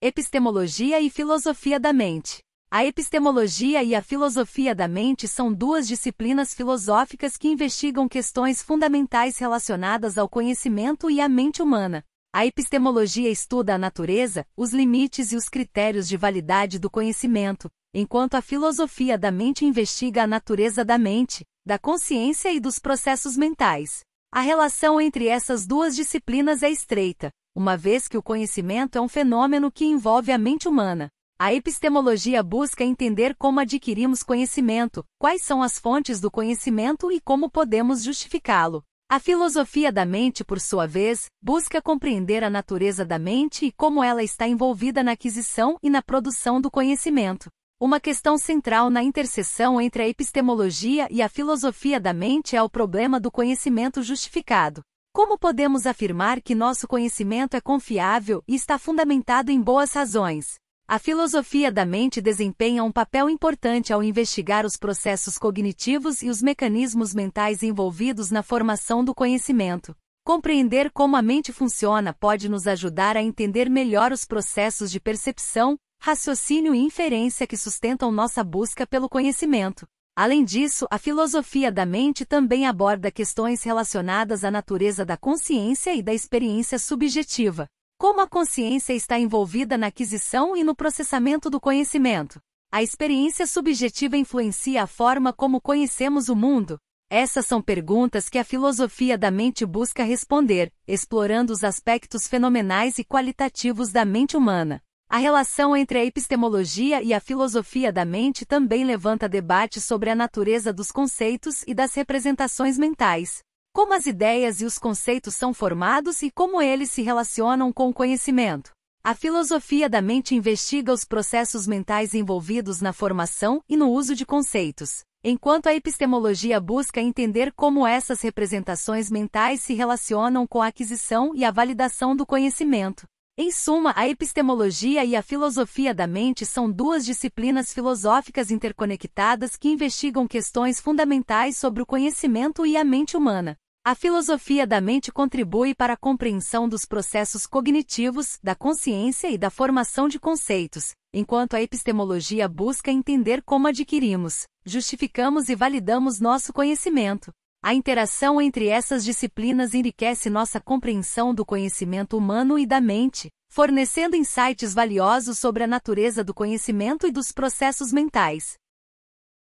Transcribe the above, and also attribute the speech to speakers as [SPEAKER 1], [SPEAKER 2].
[SPEAKER 1] Epistemologia e filosofia da mente. A epistemologia e a filosofia da mente são duas disciplinas filosóficas que investigam questões fundamentais relacionadas ao conhecimento e à mente humana. A epistemologia estuda a natureza, os limites e os critérios de validade do conhecimento, enquanto a filosofia da mente investiga a natureza da mente, da consciência e dos processos mentais. A relação entre essas duas disciplinas é estreita, uma vez que o conhecimento é um fenômeno que envolve a mente humana. A epistemologia busca entender como adquirimos conhecimento, quais são as fontes do conhecimento e como podemos justificá-lo. A filosofia da mente, por sua vez, busca compreender a natureza da mente e como ela está envolvida na aquisição e na produção do conhecimento. Uma questão central na interseção entre a epistemologia e a filosofia da mente é o problema do conhecimento justificado. Como podemos afirmar que nosso conhecimento é confiável e está fundamentado em boas razões? A filosofia da mente desempenha um papel importante ao investigar os processos cognitivos e os mecanismos mentais envolvidos na formação do conhecimento. Compreender como a mente funciona pode nos ajudar a entender melhor os processos de percepção, raciocínio e inferência que sustentam nossa busca pelo conhecimento. Além disso, a filosofia da mente também aborda questões relacionadas à natureza da consciência e da experiência subjetiva. Como a consciência está envolvida na aquisição e no processamento do conhecimento? A experiência subjetiva influencia a forma como conhecemos o mundo? Essas são perguntas que a filosofia da mente busca responder, explorando os aspectos fenomenais e qualitativos da mente humana. A relação entre a epistemologia e a filosofia da mente também levanta debate sobre a natureza dos conceitos e das representações mentais, como as ideias e os conceitos são formados e como eles se relacionam com o conhecimento. A filosofia da mente investiga os processos mentais envolvidos na formação e no uso de conceitos, enquanto a epistemologia busca entender como essas representações mentais se relacionam com a aquisição e a validação do conhecimento. Em suma, a epistemologia e a filosofia da mente são duas disciplinas filosóficas interconectadas que investigam questões fundamentais sobre o conhecimento e a mente humana. A filosofia da mente contribui para a compreensão dos processos cognitivos, da consciência e da formação de conceitos, enquanto a epistemologia busca entender como adquirimos, justificamos e validamos nosso conhecimento. A interação entre essas disciplinas enriquece nossa compreensão do conhecimento humano e da mente, fornecendo insights valiosos sobre a natureza do conhecimento e dos processos mentais.